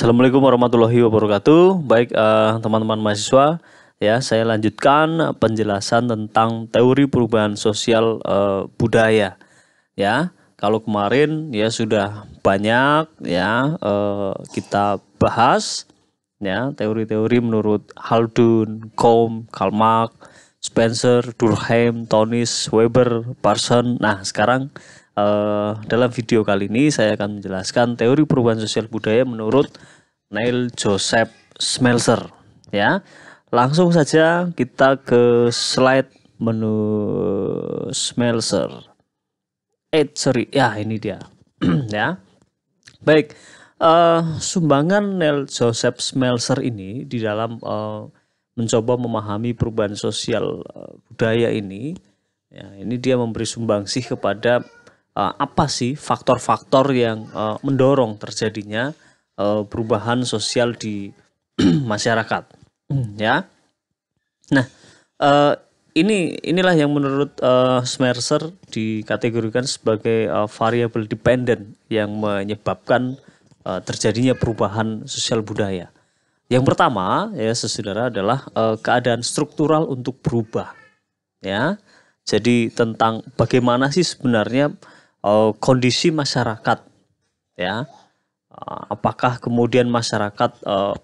Assalamualaikum warahmatullahi wabarakatuh. Baik eh, teman-teman uh, mahasiswa, ya saya lanjutkan penjelasan tentang teori perubahan sosial uh, budaya. Ya, kalau kemarin ya sudah banyak ya uh, kita bahas ya teori-teori menurut Haldun, Com, Karl Spencer, Durkheim, Tonis, Weber, Parson. Nah, sekarang Uh, dalam video kali ini saya akan menjelaskan teori perubahan sosial budaya menurut Neil Joseph Smelser. Ya, langsung saja kita ke slide menu Smelser. Eh sorry, ya ini dia. ya, baik. Uh, sumbangan Neil Joseph Smelser ini di dalam uh, mencoba memahami perubahan sosial budaya ini, ya, ini dia memberi sumbangsih kepada uh, apa sih faktor-faktor yang uh, mendorong terjadinya uh, perubahan sosial di masyarakat hmm. ya nah uh, ini inilah yang menurut uh, Smerser dikategorikan sebagai uh, variable dependent yang menyebabkan uh, terjadinya perubahan sosial budaya yang pertama ya saudara adalah uh, keadaan struktural untuk berubah ya jadi tentang bagaimana sih sebenarnya uh, kondisi masyarakat ya uh, apakah kemudian masyarakat uh,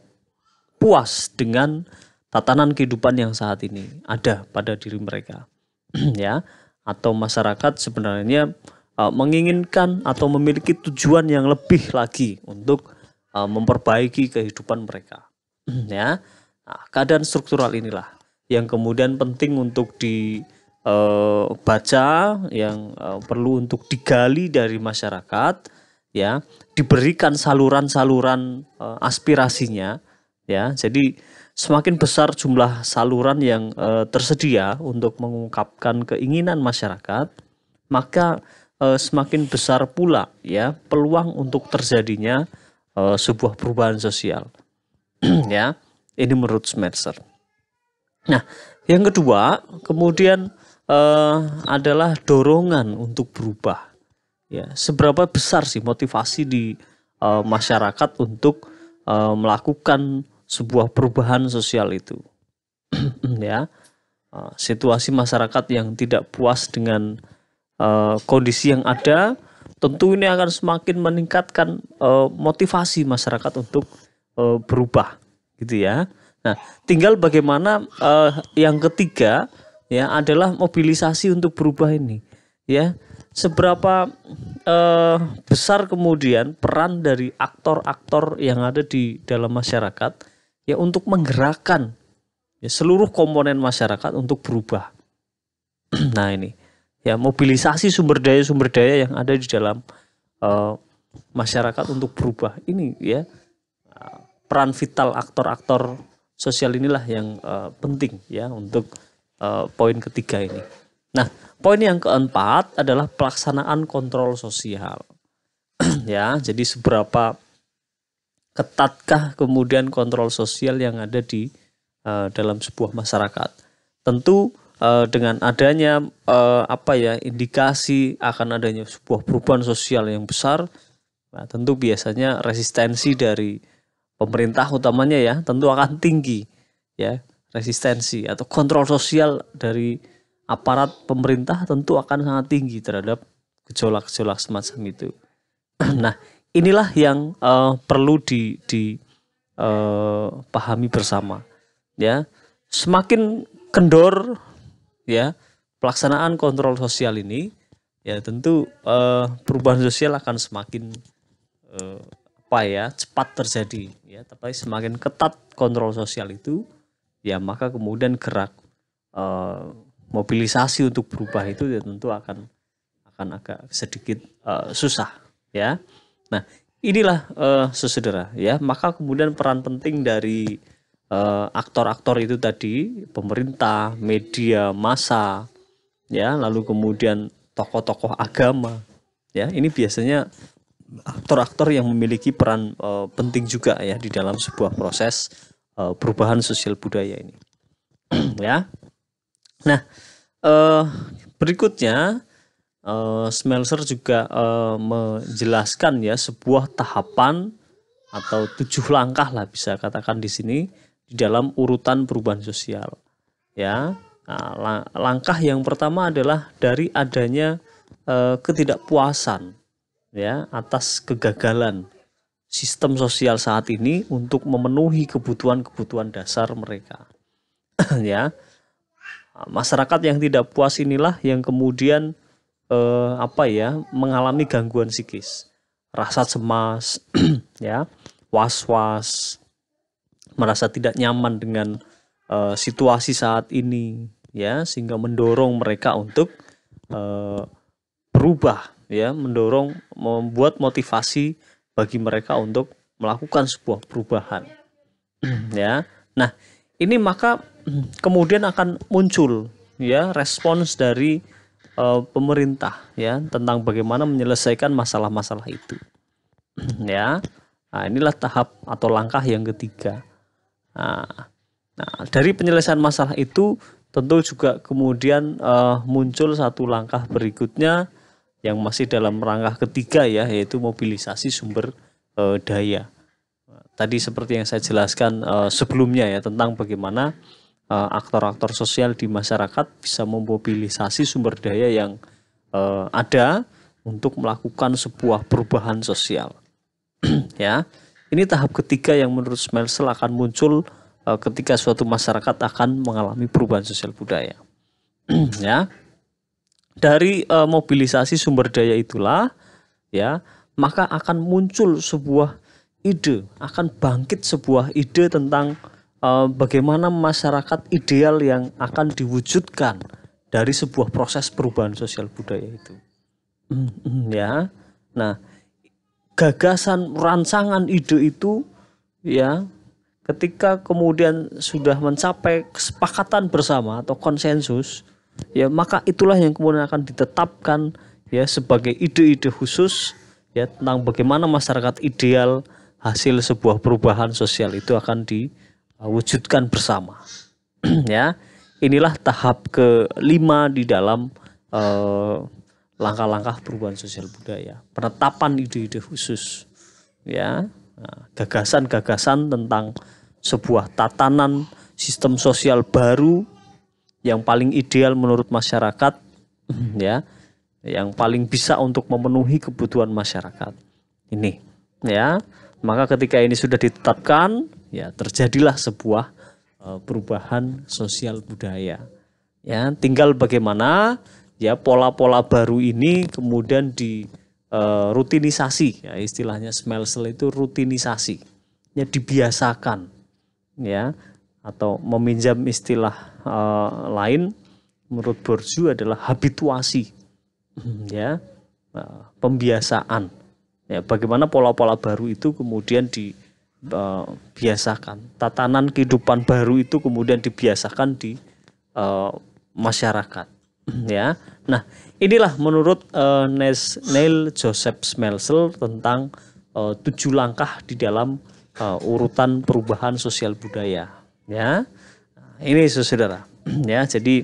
puas dengan tatanan kehidupan yang saat ini ada pada diri mereka ya atau masyarakat sebenarnya uh, menginginkan atau memiliki tujuan yang lebih lagi untuk uh, memperbaiki kehidupan mereka ya nah, keadaan struktural inilah yang kemudian penting untuk di Eh, baca yang uh, perlu untuk digali dari masyarakat ya diberikan saluran-saluran uh, aspirasinya ya jadi semakin besar jumlah saluran yang uh, tersedia untuk mengungkapkan keinginan masyarakat maka uh, semakin besar pula ya peluang untuk terjadinya uh, sebuah perubahan sosial ya ini menurut Schmetzer. Nah, yang kedua, kemudian uh, adalah dorongan untuk berubah. Ya, seberapa besar sih motivasi di uh, masyarakat untuk uh, melakukan sebuah perubahan sosial itu? ya, uh, situasi masyarakat yang tidak puas dengan uh, kondisi yang ada, tentu ini akan semakin meningkatkan uh, motivasi masyarakat untuk uh, berubah, gitu ya. Nah, tinggal bagaimana uh, yang ketiga ya adalah mobilisasi untuk berubah ini ya seberapa eh, besar kemudian peran dari aktor-aktor yang ada di dalam masyarakat ya untuk menggerakkan ya, seluruh komponen masyarakat untuk berubah nah ini ya mobilisasi sumber daya sumber daya yang ada di dalam eh, masyarakat untuk berubah ini ya peran vital aktor-aktor sosial inilah yang uh, penting ya untuk Eh, poin ketiga ini. Nah, poin yang keempat adalah pelaksanaan kontrol sosial. ya, jadi seberapa ketatkah kemudian kontrol sosial yang ada di uh, dalam sebuah masyarakat? Tentu uh, dengan adanya uh, apa ya indikasi akan adanya sebuah perubahan sosial yang besar, nah, tentu biasanya resistensi dari pemerintah utamanya ya tentu akan tinggi ya resistensi atau kontrol sosial dari aparat pemerintah tentu akan sangat tinggi terhadap gejolak-gejolak semacam itu. Nah, inilah yang uh, perlu di dipahami eh, uh, bersama. Ya, semakin kendor ya pelaksanaan kontrol sosial ini, ya tentu uh, perubahan sosial akan semakin uh, apa ya cepat terjadi. Ya, tapi semakin ketat kontrol sosial itu, ya maka kemudian gerak uh, mobilisasi untuk berubah itu ya tentu akan akan agak sedikit uh, susah ya. Nah, inilah uh, ya. Maka kemudian peran penting dari aktor-aktor uh, itu tadi pemerintah, media, massa ya, lalu kemudian tokoh-tokoh agama ya. Ini biasanya aktor-aktor yang memiliki peran uh, penting juga ya di dalam sebuah proses Eh, perubahan sosial budaya ini. ya. Nah, uh, berikutnya uh, Smelser juga uh, menjelaskan ya sebuah tahapan atau tujuh langkah lah bisa katakan di sini di dalam urutan perubahan sosial. Ya. Nah, langkah yang pertama adalah dari adanya uh, ketidakpuasan ya atas kegagalan sistem sosial saat ini untuk memenuhi kebutuhan-kebutuhan dasar mereka. ya. Masyarakat yang tidak puas inilah yang kemudian eh, apa ya, mengalami gangguan psikis. Rasa cemas, ya, was-was, merasa tidak nyaman dengan eh, situasi saat ini, ya, sehingga mendorong mereka untuk eh, berubah, ya, mendorong membuat motivasi bagi mereka untuk melakukan sebuah perubahan. ya. Nah, ini maka kemudian akan muncul ya respons dari uh, pemerintah ya tentang bagaimana menyelesaikan masalah-masalah itu. ya. Nah, inilah tahap atau langkah yang ketiga. Nah, nah dari penyelesaian masalah itu tentu juga kemudian uh, muncul satu langkah berikutnya yang masih dalam rangka ketiga ya yaitu mobilisasi sumber e, daya. Tadi seperti yang saya jelaskan e, sebelumnya ya tentang bagaimana aktor eh, aktor-aktor sosial di masyarakat bisa memobilisasi sumber daya yang e, ada untuk melakukan sebuah perubahan sosial. ya. Ini tahap ketiga yang menurut Smelsel akan muncul e, ketika suatu masyarakat akan mengalami perubahan sosial budaya. ya dari e, mobilisasi sumber daya itulah ya maka akan muncul sebuah ide akan bangkit sebuah ide tentang e, bagaimana masyarakat ideal yang akan diwujudkan dari sebuah proses perubahan sosial budaya itu mm ya nah gagasan rancangan ide itu ya ketika kemudian sudah mencapai kesepakatan bersama atau konsensus ya maka itulah yang kemudian akan ditetapkan ya sebagai ide-ide khusus ya tentang bagaimana masyarakat ideal hasil sebuah perubahan sosial itu akan diwujudkan bersama ya inilah tahap kelima di dalam eh, langkah-langkah perubahan sosial budaya penetapan ide-ide khusus ya nah, gagasan-gagasan tentang sebuah tatanan sistem sosial baru yang paling ideal menurut masyarakat ya yang paling bisa untuk memenuhi kebutuhan masyarakat ini ya maka ketika ini sudah ditetapkan ya terjadilah sebuah e, perubahan sosial budaya ya tinggal bagaimana ya pola-pola baru ini kemudian di uh, rutinisasi ya istilahnya smell itu rutinisasi ya dibiasakan ya atau meminjam istilah uh, lain menurut Borju adalah habituasi hmm, ya uh, pembiasaan ya bagaimana pola-pola baru itu kemudian dibiasakan eh, uh, tatanan kehidupan baru itu kemudian dibiasakan di uh, masyarakat hmm, ya nah inilah menurut uh, Neil Joseph Smelsel tentang uh, tujuh langkah di dalam uh, urutan perubahan sosial budaya ya ini saudara ya jadi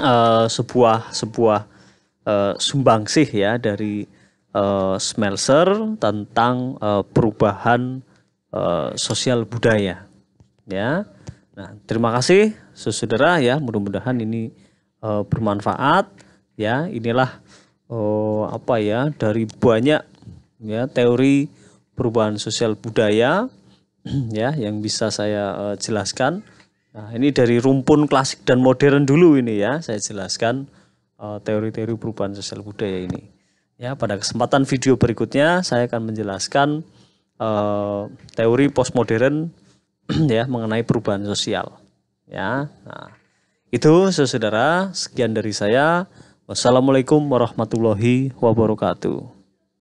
uh, sebuah sebuah uh, eh, sumbangsih ya dari uh, eh, Smelser tentang uh, perubahan uh, sosial budaya ya nah terima kasih saudara ya mudah-mudahan ini uh, bermanfaat ya inilah uh, apa ya dari banyak ya teori perubahan sosial budaya ya yang bisa saya uh, jelaskan. Nah, ini dari rumpun klasik dan modern dulu ini ya saya jelaskan teori eh, teori-teori perubahan sosial budaya ini. Ya pada kesempatan video berikutnya saya akan menjelaskan uh, teori postmodern ya mengenai perubahan sosial. Ya, nah, itu saudara sekian dari saya. Wassalamualaikum warahmatullahi wabarakatuh.